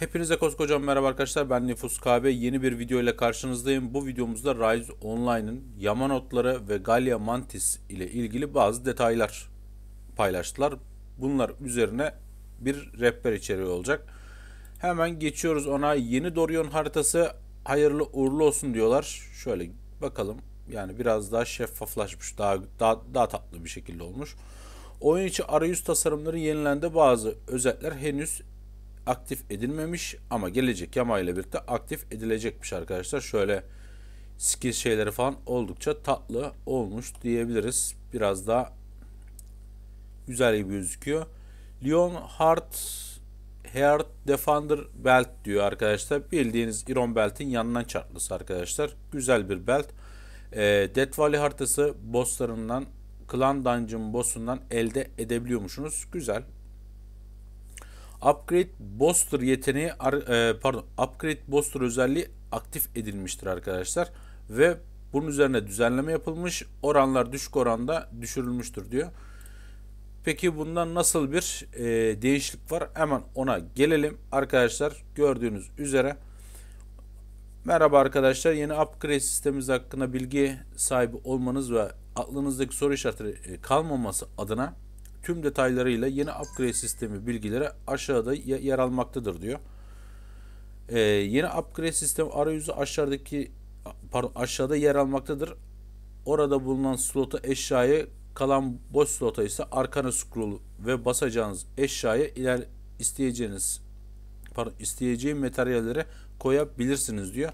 Hepinize koskocaman merhaba arkadaşlar ben Nüfus KB yeni bir video ile karşınızdayım. Bu videomuzda Rise Online'ın Yaman Otları ve Galia Mantis ile ilgili bazı detaylar paylaştılar. Bunlar üzerine bir rehber içeriği olacak. Hemen geçiyoruz ona yeni Dorion haritası hayırlı uğurlu olsun diyorlar. Şöyle bakalım yani biraz daha şeffaflaşmış daha, daha, daha tatlı bir şekilde olmuş. Oyun içi arayüz tasarımları yenilendi bazı özellikler henüz aktif edilmemiş ama gelecek yama ile birlikte aktif edilecekmiş arkadaşlar. Şöyle skill şeyleri falan oldukça tatlı olmuş diyebiliriz. Biraz daha güzel gibi gözüküyor. Leon Heart Heart Defender Belt diyor arkadaşlar. Bildiğiniz Iron Belt'in yanından çarplısı arkadaşlar. Güzel bir belt. E, Death Valley haritası bosslarından Clan Dungeon bossundan elde edebiliyormuşsunuz. Güzel. Upgrade Booster yeteneği e, pardon Upgrade Booster özelliği aktif edilmiştir arkadaşlar ve bunun üzerine düzenleme yapılmış. Oranlar düşük oranda düşürülmüştür diyor. Peki bundan nasıl bir e, değişiklik var? Hemen ona gelelim arkadaşlar. Gördüğünüz üzere Merhaba arkadaşlar. Yeni upgrade sistemimiz hakkında bilgi sahibi olmanız ve aklınızdaki soru işareti e, kalmaması adına tüm detaylarıyla yeni upgrade sistemi bilgileri aşağıda yer almaktadır diyor. Ee, yeni upgrade sistem arayüzü aşağıdaki pardon, aşağıda yer almaktadır. Orada bulunan slota eşyayı kalan boş slota ise arkana scroll ve basacağınız eşyaya iler isteyeceğiniz pardon isteyeceği materyalleri koyabilirsiniz diyor.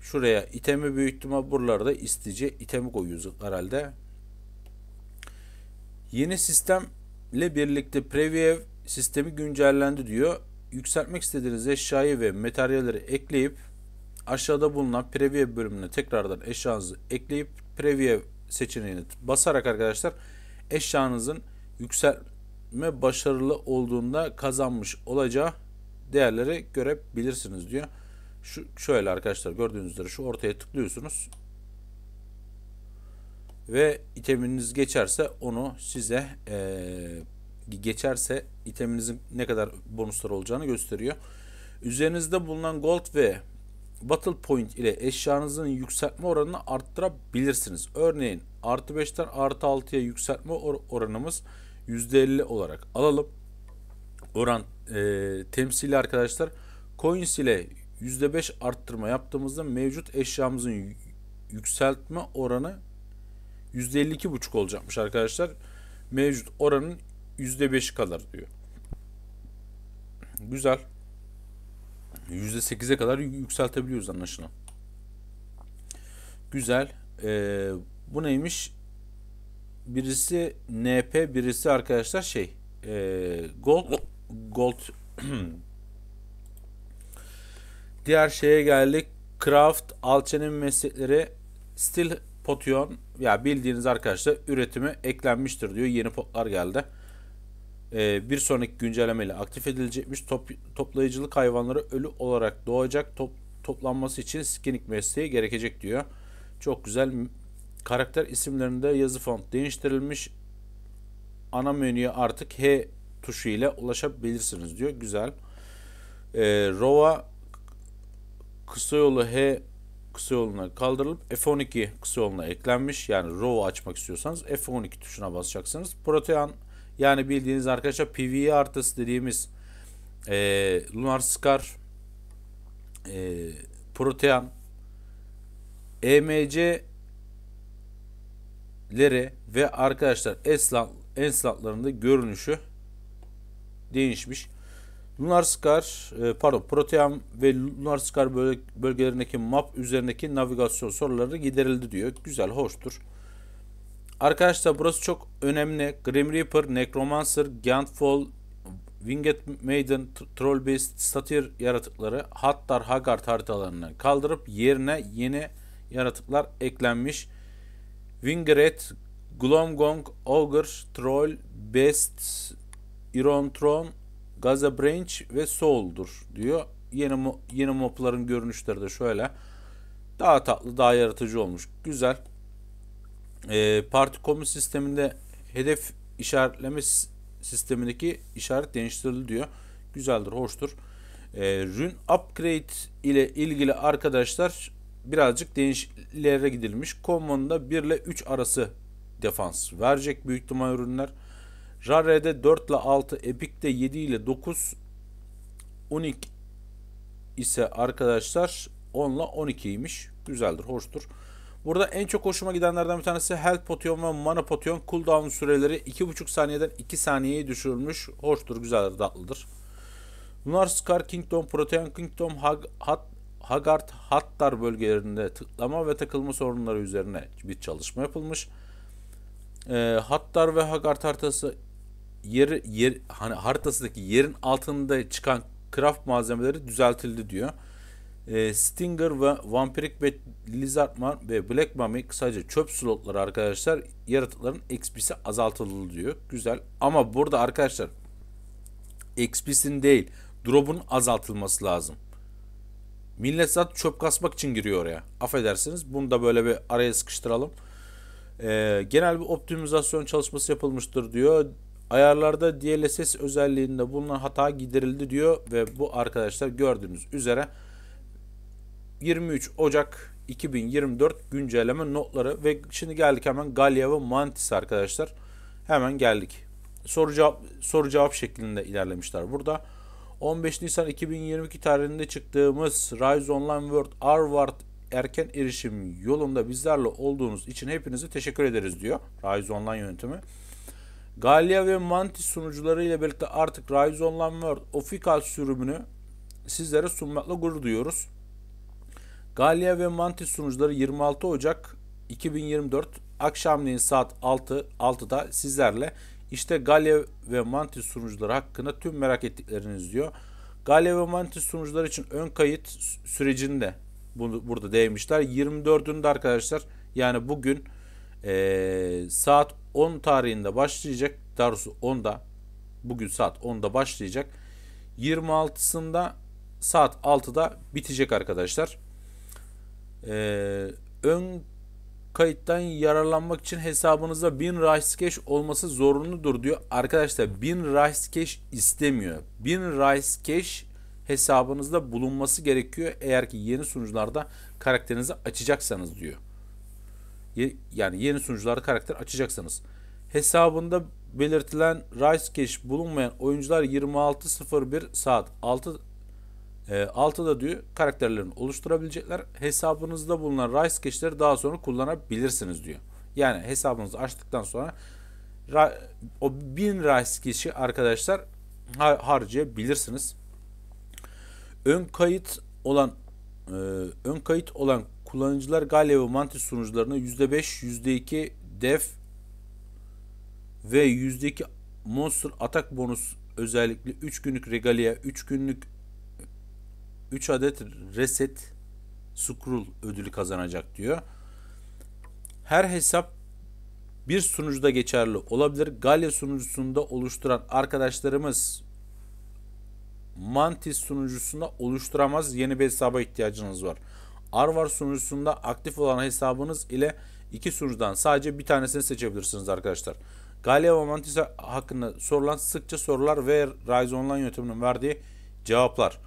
Şuraya itemi büyük ihtimal buralarda isteyeceği itemi koyuyoruz herhalde. Yeni sistemle birlikte Preview sistemi güncellendi diyor. Yükseltmek istediğiniz eşyayı ve materyalleri ekleyip aşağıda bulunan Preview bölümüne tekrardan eşyanızı ekleyip Preview seçeneğini basarak arkadaşlar eşyanızın yükselme başarılı olduğunda kazanmış olacağı değerleri görebilirsiniz diyor. Şu şöyle arkadaşlar gördüğünüz üzere şu ortaya tıklıyorsunuz ve iteminiz geçerse onu size e, geçerse iteminizin ne kadar bonuslar olacağını gösteriyor. Üzerinizde bulunan gold ve battle point ile eşyanızın yükseltme oranını arttırabilirsiniz. Örneğin artı 5'ten artı 6'ya yükseltme or oranımız %50 olarak alalım. Oran e, temsili arkadaşlar coins ile %5 arttırma yaptığımızda mevcut eşyamızın yükseltme oranı %52,5 olacakmış arkadaşlar. Mevcut oranın %5'i kadar diyor. Güzel. %8'e kadar yükseltebiliyoruz anlaşılan. Güzel. Ee, bu neymiş? Birisi NP, birisi arkadaşlar şey e, Gold Gold Diğer şeye geldik. Craft, alçenin meslekleri still Potion ya bildiğiniz arkadaşlar üretimi eklenmiştir diyor. Yeni potlar geldi. Ee, bir sonraki güncelleme güncellemeyle aktif edilecekmiş. Top, toplayıcılık hayvanları ölü olarak doğacak. Top, toplanması için skinnik mesleği gerekecek diyor. Çok güzel. Karakter isimlerinde yazı font değiştirilmiş. Ana menüye artık H tuşu ile ulaşabilirsiniz diyor. Güzel. Ee, Rova kısa yolu H kısa yoluna kaldırılıp F12 kısa yoluna eklenmiş. Yani row açmak istiyorsanız F12 tuşuna basacaksınız. Protean yani bildiğiniz arkadaşlar PVE artısı dediğimiz e, Lunar Scar e, Protean EMC'leri ve arkadaşlar eslan, enslatlarında görünüşü değişmiş. Lunar Scar, e, pardon Protean ve Lunar Scar bölgelerindeki map üzerindeki navigasyon soruları giderildi diyor. Güzel, hoştur. Arkadaşlar burası çok önemli. Grim Reaper, Necromancer, Gantfall, Winged Maiden, Trollbeast, Beast, Satyr yaratıkları Hattar Haggard haritalarını kaldırıp yerine yeni yaratıklar eklenmiş. Wingret, Glomgong, Ogre, Troll, Beast, Iron Throne, Gaza Branch ve Soul'dur diyor. Yeni, mo yeni mopların görünüşleri de şöyle. Daha tatlı, daha yaratıcı olmuş. Güzel. E, parti komut sisteminde hedef işaretleme sistemindeki işaret değiştirildi diyor. Güzeldir, hoştur. E, Rün Upgrade ile ilgili arkadaşlar birazcık değişikliklere gidilmiş. Common'da 1 ile 3 arası defans verecek büyük ihtimal ürünler. Rare'de 4 ile 6, Epic'te 7 ile 9, Unic ise arkadaşlar 10 ile 12'ymiş. Güzeldir, hoştur. Burada en çok hoşuma gidenlerden bir tanesi Health Potion ve Mana Potion cooldown süreleri 2,5 saniyeden 2 saniyeye düşürülmüş. Hoştur, güzeldir, tatlıdır. Bunlar Scar Kingdom, Protean Kingdom, Hag Hat Hagart Hattar bölgelerinde tıklama ve takılma sorunları üzerine bir çalışma yapılmış. E, Hattar ve Hagart haritası yer, yer hani haritasındaki yerin altında çıkan craft malzemeleri düzeltildi diyor. E, Stinger ve Vampiric ve Lizardman ve Black Mummy sadece çöp slotları arkadaşlar yaratıkların XP'si azaltıldı diyor. Güzel ama burada arkadaşlar XP'sin değil drop'un azaltılması lazım. Millet zaten çöp kasmak için giriyor oraya. Affedersiniz bunu da böyle bir araya sıkıştıralım. E, genel bir optimizasyon çalışması yapılmıştır diyor. Ayarlarda DLSS özelliğinde bulunan hata giderildi diyor ve bu arkadaşlar gördüğünüz üzere 23 Ocak 2024 güncelleme notları ve şimdi geldik hemen Galya ve Mantis arkadaşlar. Hemen geldik. Soru cevap, soru cevap şeklinde ilerlemişler burada. 15 Nisan 2022 tarihinde çıktığımız Rise Online World Arvard erken erişim yolunda bizlerle olduğunuz için hepinize teşekkür ederiz diyor Rise Online yöntemi. Galia ve Mantis sunucuları ile birlikte artık Rise Online World Official sürümünü sizlere sunmakla gurur duyuyoruz. Galia ve Mantis sunucuları 26 Ocak 2024 akşamleyin saat 6 6'da sizlerle işte Galia ve Mantis sunucuları hakkında tüm merak ettikleriniz diyor. Galia ve Mantis sunucuları için ön kayıt sürecinde bunu burada değmişler. 24'ünde arkadaşlar yani bugün e, saat 10 tarihinde başlayacak. Daha doğrusu 10'da bugün saat 10'da başlayacak. 26'sında saat 6'da bitecek arkadaşlar. Ee, ön kayıttan yararlanmak için hesabınızda 1000 Rice Cash olması zorunludur diyor. Arkadaşlar 1000 Rice Cash istemiyor. 1000 Rice Cash hesabınızda bulunması gerekiyor eğer ki yeni sunucularda karakterinizi açacaksanız diyor yani yeni sunucularda karakter açacaksınız. Hesabında belirtilen Rice Cash bulunmayan oyuncular 26.01 saat 6 e, 6'da diyor karakterlerini oluşturabilecekler. Hesabınızda bulunan Rice Cash'leri daha sonra kullanabilirsiniz diyor. Yani hesabınızı açtıktan sonra o 1000 Rice Cash'i arkadaşlar har harcayabilirsiniz. Ön kayıt olan e, ön kayıt olan kullanıcılar Galya ve Mantis sunucularına %5, %2 def ve %2 monster atak bonus özellikle 3 günlük regalia, 3 günlük 3 adet reset scroll ödülü kazanacak diyor. Her hesap bir sunucuda geçerli olabilir. Galya sunucusunda oluşturan arkadaşlarımız Mantis sunucusunda oluşturamaz. Yeni bir hesaba ihtiyacınız var. Arvar sunucusunda aktif olan hesabınız ile iki sunucudan sadece bir tanesini seçebilirsiniz arkadaşlar. Galya ve Mantisa hakkında sorulan sıkça sorular ve Rise Online yönetiminin verdiği cevaplar.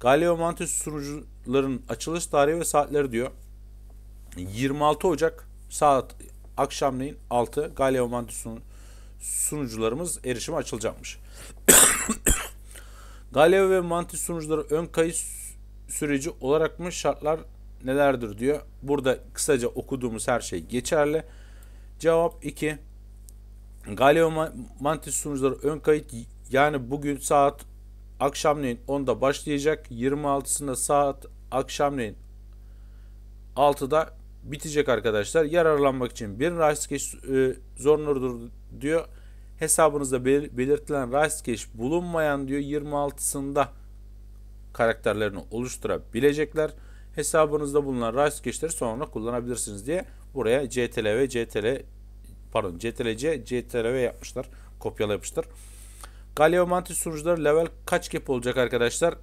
Galileo Mantis sunucuların açılış tarihi ve saatleri diyor. 26 Ocak saat akşamleyin 6 Galileo Mantis sunucularımız erişime açılacakmış. Galileo ve Mantis sunucuları ön kayıt süreci olarak mı şartlar nelerdir diyor. Burada kısaca okuduğumuz her şey geçerli. Cevap 2. mantis sunucuları ön kayıt yani bugün saat akşamleyin 10'da başlayacak. 26'sında saat akşamleyin 6'da bitecek arkadaşlar. Yararlanmak için bir rice cache e, zorunludur diyor. Hesabınızda bel belirtilen rice bulunmayan diyor 26'sında karakterlerini oluşturabilecekler hesabınızda bulunan Rice Cash'leri sonra kullanabilirsiniz diye buraya CTL ve CTL pardon CTLC CTLV yapmışlar. Kopyala yapmışlar. Galileo Mantis sunucuları level kaç kep olacak arkadaşlar?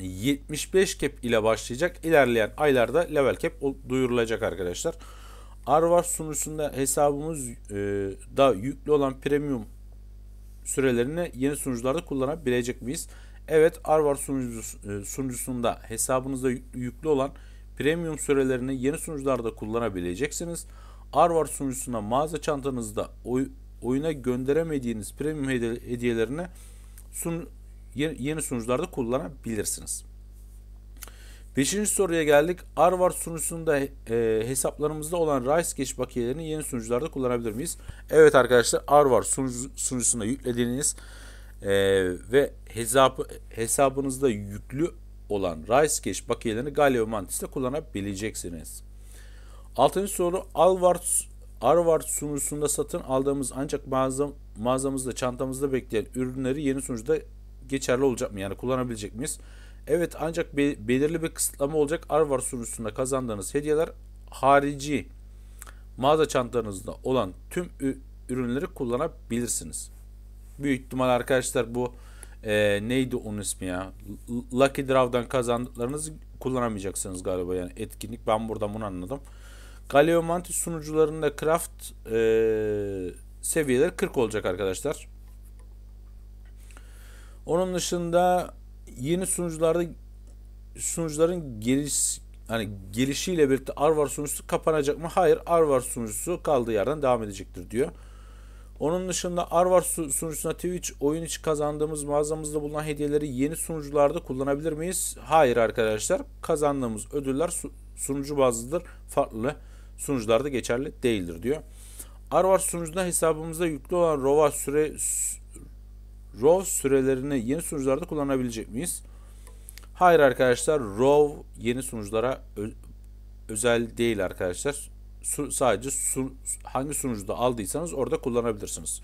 75 kep ile başlayacak. ilerleyen aylarda level kep duyurulacak arkadaşlar. Arvar sunucusunda hesabımız e, da yüklü olan premium sürelerini yeni sunucularda kullanabilecek miyiz? Evet Arvar sunucusu, e, sunucusunda hesabınızda yüklü olan premium sürelerini yeni sunucularda kullanabileceksiniz. Arvar sunucusuna mağaza çantanızda oy, oyuna gönderemediğiniz premium hediyelerini sun, yeni sunucularda kullanabilirsiniz. Beşinci soruya geldik. Arvar sunucusunda e, hesaplarımızda olan Rice Geç bakiyelerini yeni sunucularda kullanabilir miyiz? Evet arkadaşlar Arvar sunucu, sunucusuna yüklediğiniz ee, ve hesabı, hesabınızda yüklü olan Rice Cash bakiyelerini Galileo Mantis'te kullanabileceksiniz. Altıncı soru Alvart Arvard sunucusunda satın aldığımız ancak mağaza, mağazamızda çantamızda bekleyen ürünleri yeni sunucuda geçerli olacak mı? Yani kullanabilecek miyiz? Evet ancak be, belirli bir kısıtlama olacak. Arvar sunucusunda kazandığınız hediyeler harici mağaza çantanızda olan tüm ürünleri kullanabilirsiniz büyük ihtimal arkadaşlar bu e, neydi onun ismi ya? Lucky Draw'dan kazandıklarınızı kullanamayacaksınız galiba yani etkinlik. Ben buradan bunu anladım. Galeo Mantis sunucularında craft e, seviyeleri 40 olacak arkadaşlar. Onun dışında yeni sunucularda sunucuların geliş hani gelişiyle birlikte Arvar sunucusu kapanacak mı? Hayır, Arvar sunucusu kaldığı yerden devam edecektir diyor. Onun dışında Arvar sunucusuna Twitch oyun için kazandığımız mağazamızda bulunan hediyeleri yeni sunucularda kullanabilir miyiz? Hayır arkadaşlar. Kazandığımız ödüller sunucu bazlıdır. Farklı sunucularda geçerli değildir diyor. Arvar sunucuna hesabımızda yüklü olan ROV'a süre ROV sürelerini yeni sunucularda kullanabilecek miyiz? Hayır arkadaşlar ROV yeni sunuculara özel değil arkadaşlar su, sadece su, hangi sunucuda aldıysanız orada kullanabilirsiniz.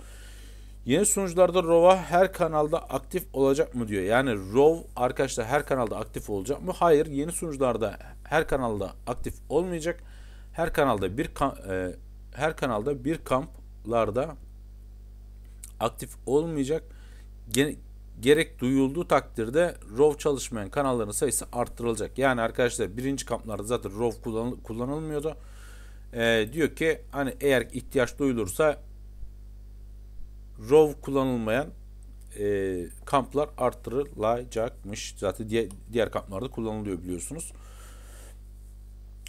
Yeni sunucularda RAW'a her kanalda aktif olacak mı diyor. Yani RAW arkadaşlar her kanalda aktif olacak mı? Hayır. Yeni sunucularda her kanalda aktif olmayacak. Her kanalda bir e, her kanalda bir kamplarda aktif olmayacak. Gene, gerek duyulduğu takdirde RAW çalışmayan kanalların sayısı arttırılacak. Yani arkadaşlar birinci kamplarda zaten RAW kullanıl kullanılmıyordu e, diyor ki hani eğer ihtiyaç duyulursa ROV kullanılmayan e, kamplar arttırılacakmış. Zaten diğer, diğer kamplarda kullanılıyor biliyorsunuz.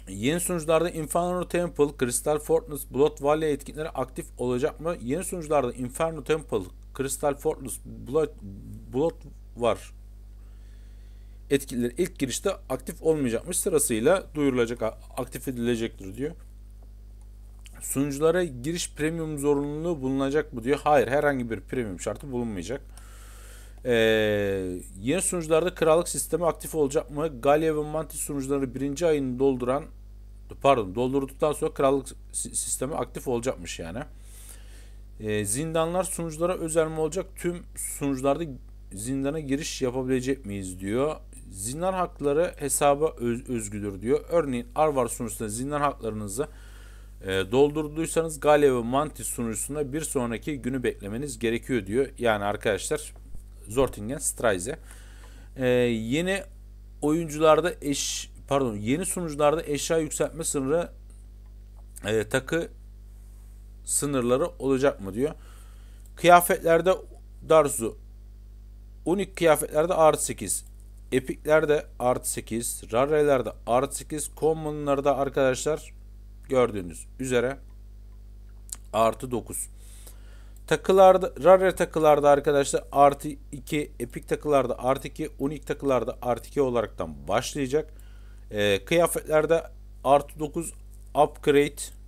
Yeni sunucularda Inferno Temple, Crystal Fortress, Blood Valley etkinleri aktif olacak mı? Yeni sunucularda Inferno Temple, Crystal Fortress, Blood, Blood var. Etkinlikler ilk girişte aktif olmayacakmış. Sırasıyla duyurulacak, aktif edilecektir diyor. Sunuculara giriş premium zorunluluğu bulunacak mı diyor. Hayır herhangi bir premium şartı bulunmayacak. Ee, yeni sunucularda krallık sistemi aktif olacak mı? Galya ve Mantis sunucuları birinci ayını dolduran pardon doldurduktan sonra krallık sistemi aktif olacakmış yani. Ee, zindanlar sunuculara özel mi olacak? Tüm sunucularda zindana giriş yapabilecek miyiz diyor. Zindan hakları hesaba öz, özgüdür diyor. Örneğin Arvar sunucusunda zindan haklarınızı e, ee, doldurduysanız Galya ve Mantis sunucusunda bir sonraki günü beklemeniz gerekiyor diyor. Yani arkadaşlar Zortingen Strize. E, ee, yeni oyuncularda eş pardon yeni sunucularda eşya yükseltme sınırı e, takı sınırları olacak mı diyor. Kıyafetlerde Darzu unik kıyafetlerde artı 8 Epiklerde artı 8 Rare'lerde artı 8 Common'larda arkadaşlar gördüğünüz üzere artı 9. Takılarda, rare takılarda arkadaşlar artı 2, epik takılarda artı 2, unik takılarda artı 2 olaraktan başlayacak. E, kıyafetlerde artı 9 upgrade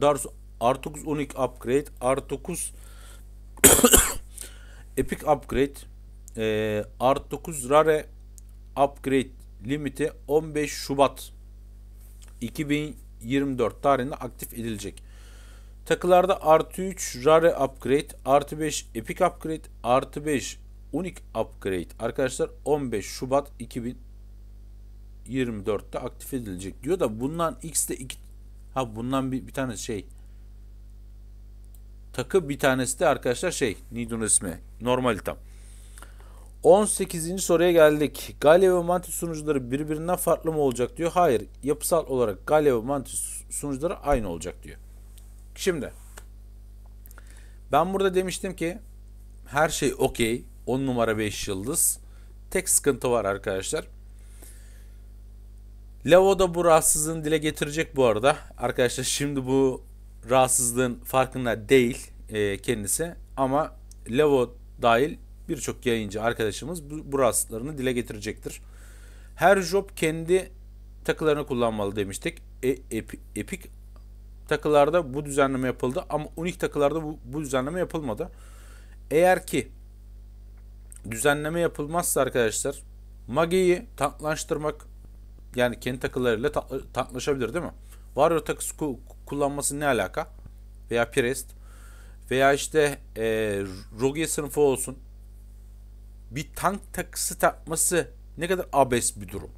Dars artı 9 unik upgrade artı 9 epik upgrade e, artı 9 rare upgrade limiti 15 Şubat 2024 tarihinde aktif edilecek. Takılarda artı 3 rare upgrade, artı 5 epic upgrade, artı 5 unique upgrade arkadaşlar 15 Şubat 2024'te aktif edilecek diyor da bundan X'de iki ha bundan bir, bir tane şey takı bir tanesi de arkadaşlar şey Nidun ismi normal tam. 18. soruya geldik. Galya ve mantis sunucuları birbirinden farklı mı olacak diyor. Hayır. Yapısal olarak Galya ve mantis sunucuları aynı olacak diyor. Şimdi ben burada demiştim ki her şey okey. 10 numara 5 yıldız. Tek sıkıntı var arkadaşlar. Lavo da bu rahatsızlığını dile getirecek bu arada. Arkadaşlar şimdi bu rahatsızlığın farkında değil e, kendisi. Ama Lavo dahil birçok yayıncı arkadaşımız bu, bu rahatsızlıklarını dile getirecektir. Her job kendi takılarını kullanmalı demiştik. E, epi, epic takılarda bu düzenleme yapıldı ama unik takılarda bu, bu düzenleme yapılmadı. Eğer ki düzenleme yapılmazsa arkadaşlar Magi'yi tanklaştırmak yani kendi takılarıyla ta tanklaşabilir değil mi? Warrior takısı ku kullanması ne alaka? Veya Priest veya işte e, Rogue sınıfı olsun bir tank takısı takması ne kadar abes bir durum.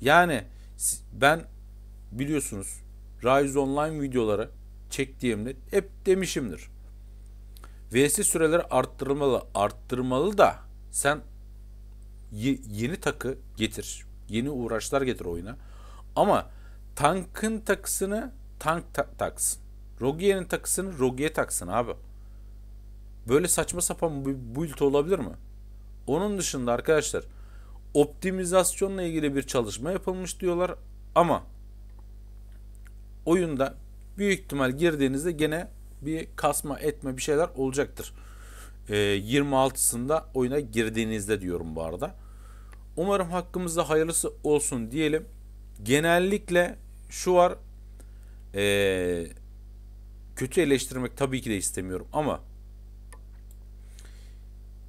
Yani ben biliyorsunuz Rise Online videoları çektiğimde hep demişimdir. VS süreleri arttırmalı, arttırmalı da sen yeni takı getir. Yeni uğraşlar getir oyuna. Ama tankın takısını tank ta- taksın. Rogier'in takısını Rogier taksın abi. Böyle saçma sapan bir build olabilir mi? Onun dışında arkadaşlar optimizasyonla ilgili bir çalışma yapılmış diyorlar ama oyunda büyük ihtimal girdiğinizde gene bir kasma etme bir şeyler olacaktır. E, ee, 26'sında oyuna girdiğinizde diyorum bu arada. Umarım hakkımızda hayırlısı olsun diyelim. Genellikle şu var e, kötü eleştirmek tabii ki de istemiyorum ama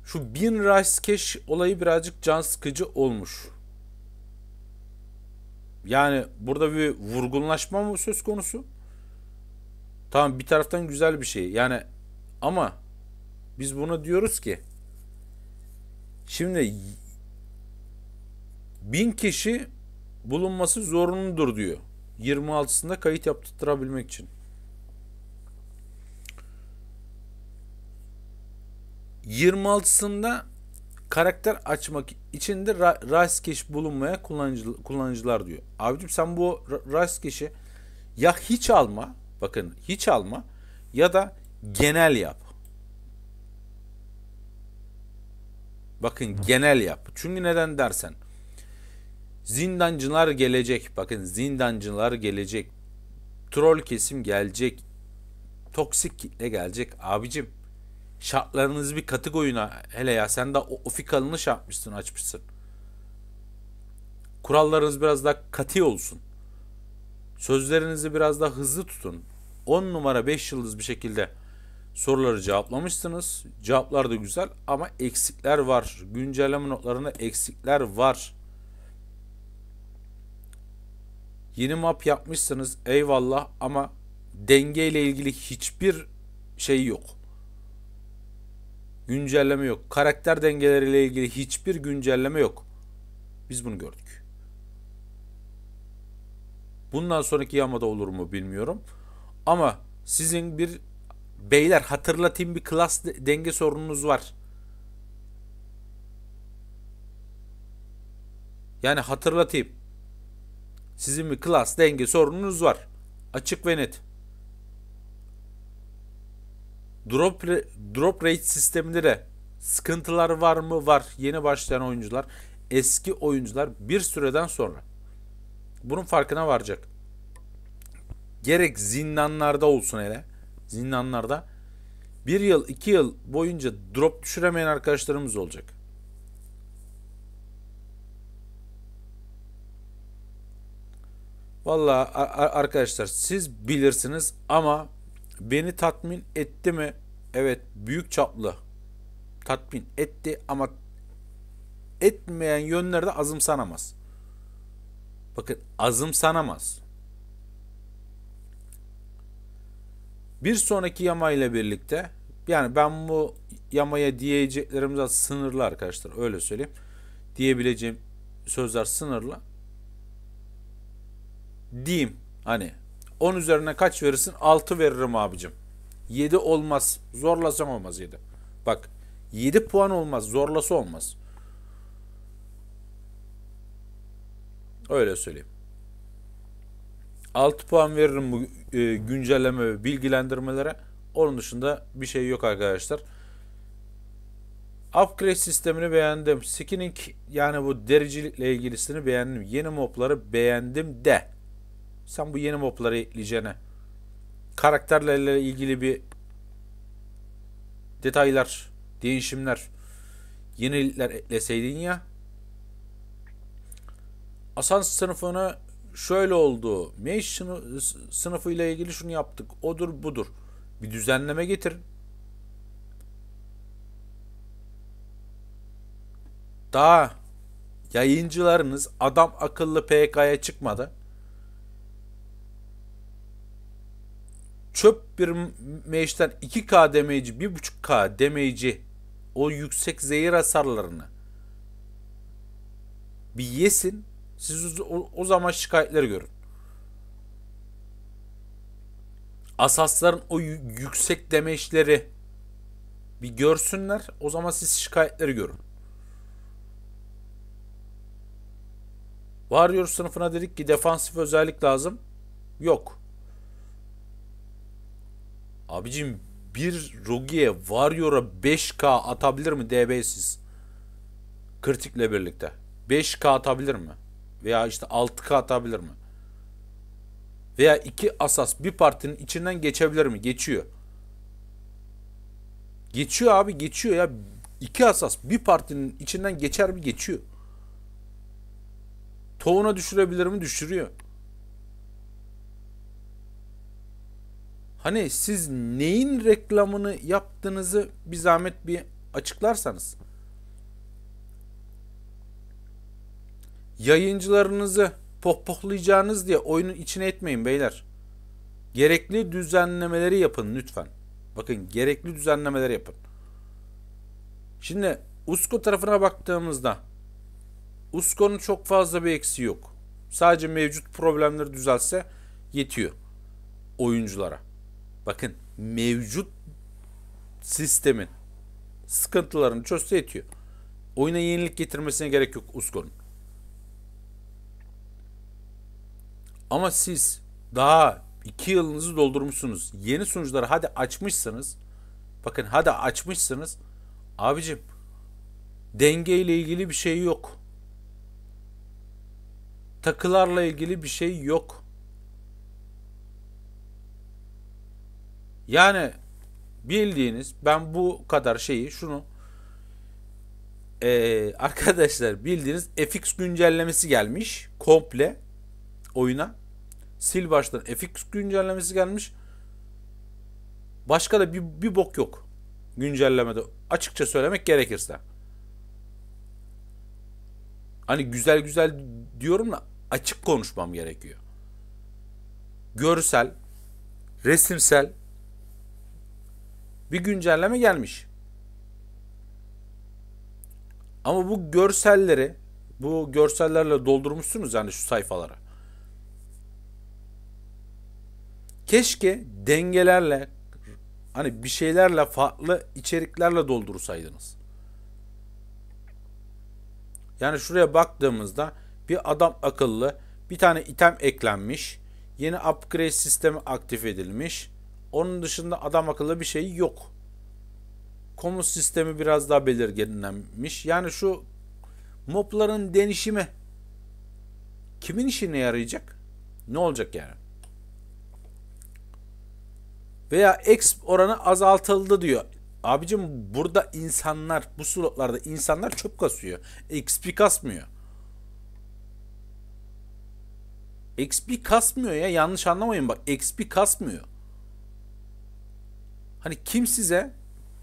şu bin Rice Cash olayı birazcık can sıkıcı olmuş. Yani burada bir vurgunlaşma mı söz konusu? Tamam bir taraftan güzel bir şey. Yani ama biz buna diyoruz ki şimdi bin kişi bulunması zorunludur diyor. 26'sında kayıt yaptırabilmek için. 26'sında karakter açmak için de Rice Cache bulunmaya kullanıcı, kullanıcılar diyor. Abicim sen bu Rice Cache'i ya hiç alma bakın hiç alma ya da genel yap. Bakın genel yap. Çünkü neden dersen zindancılar gelecek. Bakın zindancılar gelecek. Troll kesim gelecek. Toksik kitle gelecek. Abicim Şartlarınız bir katı oyun'a Hele ya sen de ofikalını şey yapmışsın açmışsın. Kurallarınız biraz daha katı olsun. Sözlerinizi biraz daha hızlı tutun. 10 numara 5 yıldız bir şekilde soruları cevaplamışsınız. Cevaplar da güzel ama eksikler var. Güncelleme notlarında eksikler var. Yeni map yapmışsınız eyvallah ama dengeyle ilgili hiçbir şey yok. Güncelleme yok. Karakter dengeleriyle ilgili hiçbir güncelleme yok. Biz bunu gördük. Bundan sonraki yamada olur mu bilmiyorum. Ama sizin bir beyler hatırlatayım bir klas denge sorununuz var. Yani hatırlatayım. Sizin bir klas denge sorununuz var. Açık ve net. Drop, drop rate sisteminde sıkıntılar var mı? Var. Yeni başlayan oyuncular, eski oyuncular bir süreden sonra bunun farkına varacak. Gerek zindanlarda olsun hele. Zindanlarda bir yıl, iki yıl boyunca drop düşüremeyen arkadaşlarımız olacak. Valla arkadaşlar siz bilirsiniz ama Beni tatmin etti mi? Evet, büyük çaplı tatmin etti ama etmeyen yönlerde azımsanamaz. Bakın azımsanamaz. Bir sonraki yama ile birlikte yani ben bu yamaya diyeceklerimiz zaten sınırlı arkadaşlar öyle söyleyeyim. Diyebileceğim sözler sınırlı. Diyeyim hani 10 üzerine kaç verirsin? 6 veririm abicim. 7 olmaz. zorlasam olmaz 7. Bak 7 puan olmaz. zorlası olmaz. Öyle söyleyeyim. 6 puan veririm bu e, güncelleme ve bilgilendirmelere. Onun dışında bir şey yok arkadaşlar. Upgrade sistemini beğendim. Skinning yani bu dericilikle ilgilisini beğendim. Yeni mobları beğendim de sen bu yeni mobları ekleyeceğine karakterlerle ilgili bir detaylar, değişimler, yenilikler ekleseydin ya. Asans sınıfını şöyle oldu. Mage sınıfı ile ilgili şunu yaptık. Odur budur. Bir düzenleme getirin. Daha yayıncılarınız adam akıllı PK'ya çıkmadı. çöp bir meşten 2K demeyici, 1.5K demeyici o yüksek zehir hasarlarını bir yesin. Siz o, o zaman şikayetleri görün. Asasların o yüksek demeçleri bir görsünler. O zaman siz şikayetleri görün. Warrior sınıfına dedik ki defansif özellik lazım. Yok. Abicim bir Rogi'ye Warrior'a 5K atabilir mi DB'siz? Kritikle birlikte. 5K atabilir mi? Veya işte 6K atabilir mi? Veya iki asas bir partinin içinden geçebilir mi? Geçiyor. Geçiyor abi geçiyor ya. İki asas bir partinin içinden geçer mi? Geçiyor. Toğuna düşürebilir mi? Düşürüyor. Hani siz neyin reklamını yaptığınızı bir zahmet bir açıklarsanız. Yayıncılarınızı pohpohlayacağınız diye oyunun içine etmeyin beyler. Gerekli düzenlemeleri yapın lütfen. Bakın gerekli düzenlemeleri yapın. Şimdi USKO tarafına baktığımızda USKO'nun çok fazla bir eksiği yok. Sadece mevcut problemleri düzelse yetiyor oyunculara. Bakın mevcut sistemin sıkıntılarını çözse yetiyor. Oyuna yenilik getirmesine gerek yok Usko'nun. Ama siz daha iki yılınızı doldurmuşsunuz. Yeni sunucuları hadi açmışsınız. Bakın hadi açmışsınız. Abicim dengeyle ilgili bir şey yok. Takılarla ilgili bir şey yok. Yani bildiğiniz ben bu kadar şeyi şunu ee, arkadaşlar bildiğiniz FX güncellemesi gelmiş komple oyuna. Sil baştan FX güncellemesi gelmiş. Başka da bir, bir bok yok güncellemede açıkça söylemek gerekirse. Hani güzel güzel diyorum da açık konuşmam gerekiyor. Görsel, resimsel, bir güncelleme gelmiş. Ama bu görselleri bu görsellerle doldurmuşsunuz yani şu sayfalara. Keşke dengelerle hani bir şeylerle farklı içeriklerle doldursaydınız. Yani şuraya baktığımızda bir adam akıllı bir tane item eklenmiş. Yeni upgrade sistemi aktif edilmiş. Onun dışında adam akıllı bir şey yok. Komut sistemi biraz daha belirginlenmiş. Yani şu mobların denişimi kimin işine yarayacak? Ne olacak yani? Veya X oranı azaltıldı diyor. Abicim burada insanlar bu slotlarda insanlar çöp kasıyor. XP kasmıyor. XP kasmıyor ya yanlış anlamayın bak XP kasmıyor. Hani kim size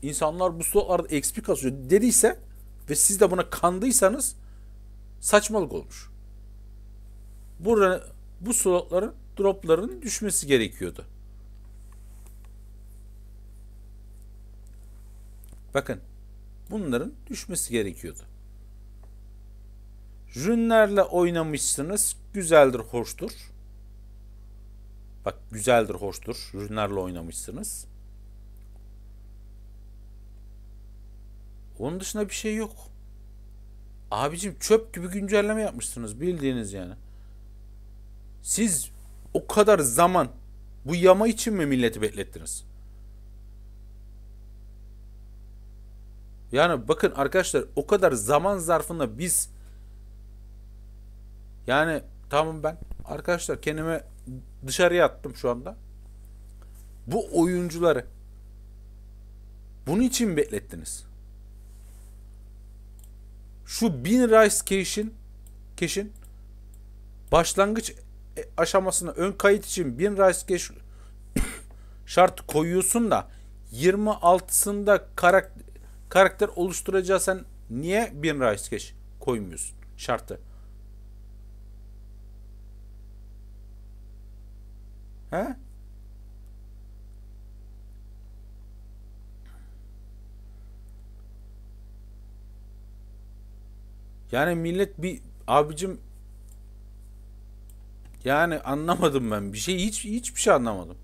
insanlar bu slotlarda XP kasıyor dediyse ve siz de buna kandıysanız saçmalık olmuş. Burada bu slotların dropların düşmesi gerekiyordu. Bakın bunların düşmesi gerekiyordu. Rünlerle oynamışsınız. Güzeldir, hoştur. Bak güzeldir, hoştur. Rünlerle oynamışsınız. Onun dışında bir şey yok. Abicim çöp gibi güncelleme yapmışsınız bildiğiniz yani. Siz o kadar zaman bu yama için mi milleti beklettiniz? Yani bakın arkadaşlar o kadar zaman zarfında biz yani tamam ben arkadaşlar kendime dışarıya attım şu anda. Bu oyuncuları bunun için beklettiniz şu bin Rice Cash'in Cash'in başlangıç e, aşamasına ön kayıt için bin Rice Cash şart koyuyorsun da 26'sında karakter, karakter oluşturacağı sen niye bin Rice Cash koymuyorsun şartı? He? Yani millet bir abicim yani anlamadım ben. Bir şey hiç hiçbir şey anlamadım.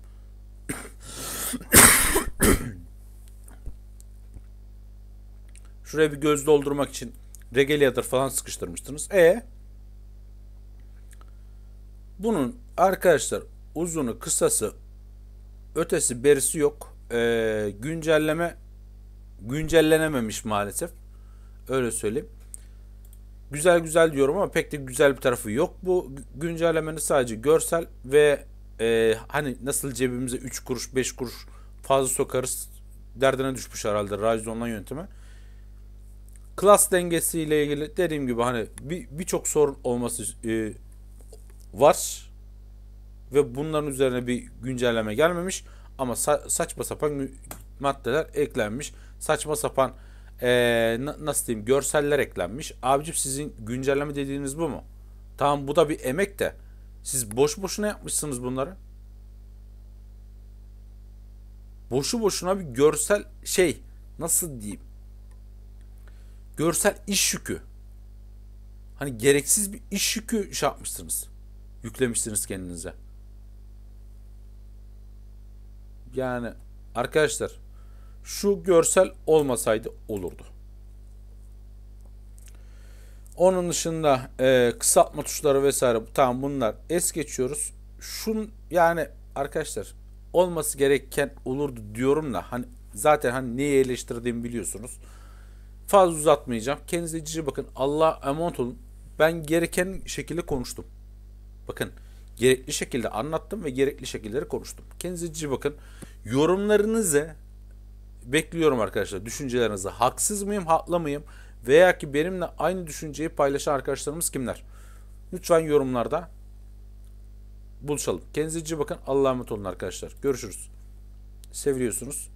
Şuraya bir göz doldurmak için regaliator falan sıkıştırmıştınız. E bunun arkadaşlar uzunu kısası ötesi berisi yok. E, güncelleme güncellenememiş maalesef. Öyle söyleyeyim güzel güzel diyorum ama pek de güzel bir tarafı yok. Bu güncellemenin sadece görsel ve e, hani nasıl cebimize 3 kuruş 5 kuruş fazla sokarız derdine düşmüş herhalde Ryzen'la yönteme. Klas dengesiyle ilgili dediğim gibi hani birçok bir, bir sorun olması e, var ve bunların üzerine bir güncelleme gelmemiş ama sa- saçma sapan maddeler eklenmiş. Saçma sapan ee, nasıl diyeyim görseller eklenmiş. Abicim sizin güncelleme dediğiniz bu mu? Tamam bu da bir emek de. Siz boş boşuna yapmışsınız bunları. Boşu boşuna bir görsel şey nasıl diyeyim? Görsel iş yükü. Hani gereksiz bir iş yükü şey yapmışsınız. Yüklemişsiniz kendinize. Yani arkadaşlar şu görsel olmasaydı olurdu. Onun dışında e, kısaltma tuşları vesaire tamam bunlar es geçiyoruz. Şun yani arkadaşlar olması gereken olurdu diyorum da hani zaten hani neyi eleştirdiğimi biliyorsunuz. Fazla uzatmayacağım. Kendinize cici bakın. Allah emanet olun. Ben gereken şekilde konuştum. Bakın gerekli şekilde anlattım ve gerekli şekilleri konuştum. Kendinize cici bakın. Yorumlarınızı Bekliyorum arkadaşlar düşüncelerinizi. Haksız mıyım, haklı mıyım? Veya ki benimle aynı düşünceyi paylaşan arkadaşlarımız kimler? Lütfen yorumlarda buluşalım. Kendinize iyi bakın. Allah'a emanet olun arkadaşlar. Görüşürüz. Seviyorsunuz.